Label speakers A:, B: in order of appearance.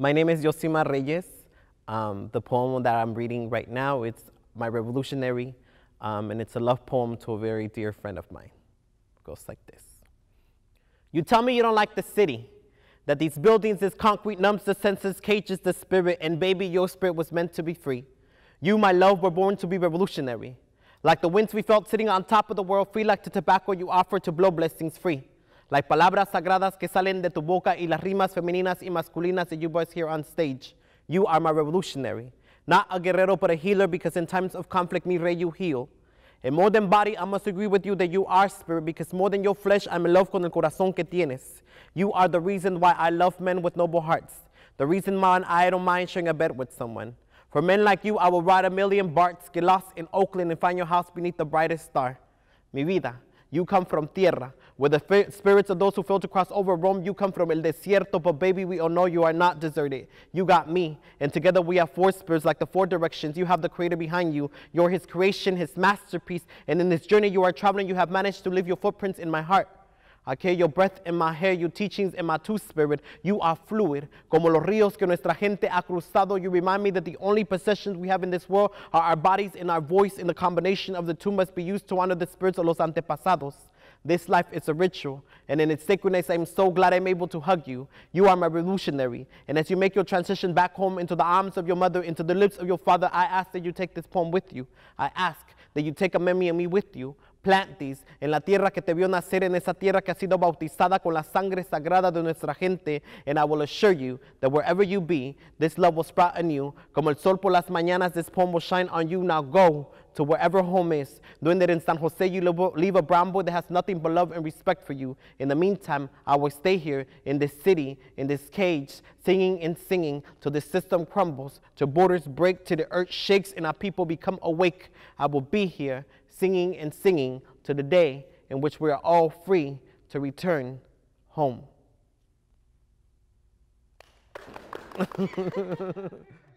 A: My name is Yosima Reyes. Um, the poem that I'm reading right now, it's My Revolutionary, um, and it's a love poem to a very dear friend of mine. It goes like this. You tell me you don't like the city, that these buildings, this concrete numbs the senses, cages the spirit, and baby, your spirit was meant to be free. You, my love, were born to be revolutionary. Like the winds we felt sitting on top of the world, free like the tobacco you offer to blow blessings free like palabras sagradas que salen de tu boca y las rimas femeninas y masculinas that you voice here on stage. You are my revolutionary. Not a guerrero, but a healer, because in times of conflict, mi rey, you heal. In more than body, I must agree with you that you are spirit, because more than your flesh, I'm in love con el corazón que tienes. You are the reason why I love men with noble hearts. The reason why I don't mind sharing a bed with someone. For men like you, I will ride a million barts, get lost in Oakland, and find your house beneath the brightest star. Mi vida, you come from tierra, where the spirits of those who failed to cross over roam, you come from el desierto. But baby, we all know you are not deserted. You got me. And together we have four spirits like the four directions. You have the creator behind you. You're his creation, his masterpiece. And in this journey you are traveling, you have managed to leave your footprints in my heart. I carry your breath in my hair, your teachings in my two spirit. You are fluid. Como los ríos que nuestra gente ha cruzado. You remind me that the only possessions we have in this world are our bodies and our voice, and the combination of the two must be used to honor the spirits of los antepasados. This life is a ritual, and in its sacredness, I'm so glad I'm able to hug you. You are my revolutionary. And as you make your transition back home into the arms of your mother, into the lips of your father, I ask that you take this poem with you. I ask that you take a memory of me with you. Plant these en la tierra que te vio nacer, en esa tierra que ha sido bautizada con la sangre sagrada de nuestra gente. And I will assure you that wherever you be, this love will sprout anew. Como el sol por las mañanas, this poem will shine on you. Now go to wherever home is. Knowing that in San Jose you leave a brown boy that has nothing but love and respect for you. In the meantime, I will stay here in this city, in this cage, singing and singing till the system crumbles, till borders break, till the earth shakes and our people become awake. I will be here singing and singing till the day in which we are all free to return home.